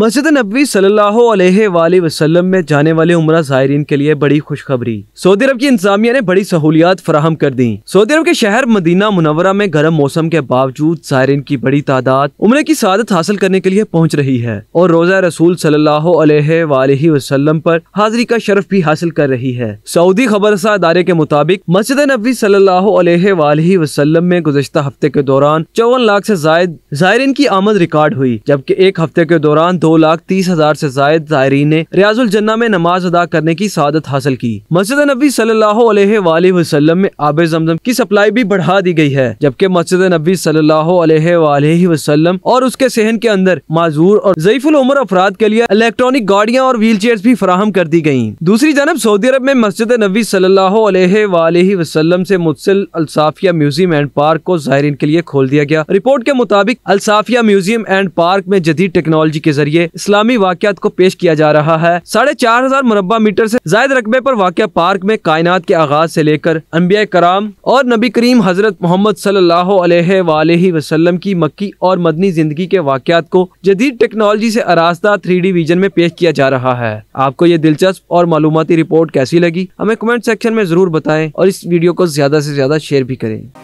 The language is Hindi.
मस्जिद नबी सल्लल्लाहु वसल्लम में जाने वाले उम्र जायरीन के लिए बड़ी खुशखबरी सऊदी अरब की इंतजामिया ने बड़ी सहूलियात फराहम कर दी सऊदी अरब के शहर मदीना मुनवरा में गर्म मौसम के बावजूद जायरीन की बड़ी तादाद उम्र की सादत हासिल करने के लिए पहुँच रही है और रोजा रसूल सल्लाम अलैहि पर हाजिरी का शरफ भी हासिल कर रही है सऊदी खबरसा अदारे के मुताबिक मस्जिद नबी सल्लाम में गुजशत हफ्ते के दौरान चौवन लाख ऐसी जायद जायरीन की आमद रिकॉर्ड हुई जबकि एक हफ्ते के दौरान दो लाख तीस हजार ऐसी जायद जायरीन ने रियाजुल जन्ना में नमाज अदा करने की सादत हासिल की मस्जिद नबी सल्लाम में आब जमजम की सप्लाई भी बढ़ा दी गई है जबकि मस्जिद नबी सल्लाम और उसके सहन के अंदर माजूर और जयफुल उम्र अफराद के लिए इलेक्ट्रॉनिक गाड़ियाँ और व्हील चेयर भी फराहम कर दी गयी दूसरी जानब सऊदी अरब में मस्जिद नबी सल्लाम ऐसी मुतसिल अलसाफिया म्यूजियम एंड पार्क को जायरीन के लिए खोल दिया गया रिपोर्ट के मुताबिक अलसाफिया म्यूजियम एंड पार्क में जदीद टेक्नोलॉजी के जरिए जरिए इस्लामी वाकत को पेश किया जा रहा है साढ़े चार हजार मुरबा मीटर ऐसी जायद रकबे आरोप वाक़ पार्क में कायनात के आगाज ऐसी लेकर अम्बिया कराम और नबी करीम हजरत मोहम्मद सल्लाम की मक्की और मदनी जिंदगी के वाकत को जदीद टेक्नोलॉजी ऐसी आरास्ता थ्री डी विजन में पेश किया जा रहा है आपको ये दिलचस्प और मालूमती रिपोर्ट कैसी लगी हमें कमेंट सेक्शन में जरूर बताएं और इस वीडियो को ज्यादा से ज्यादा शेयर भी करें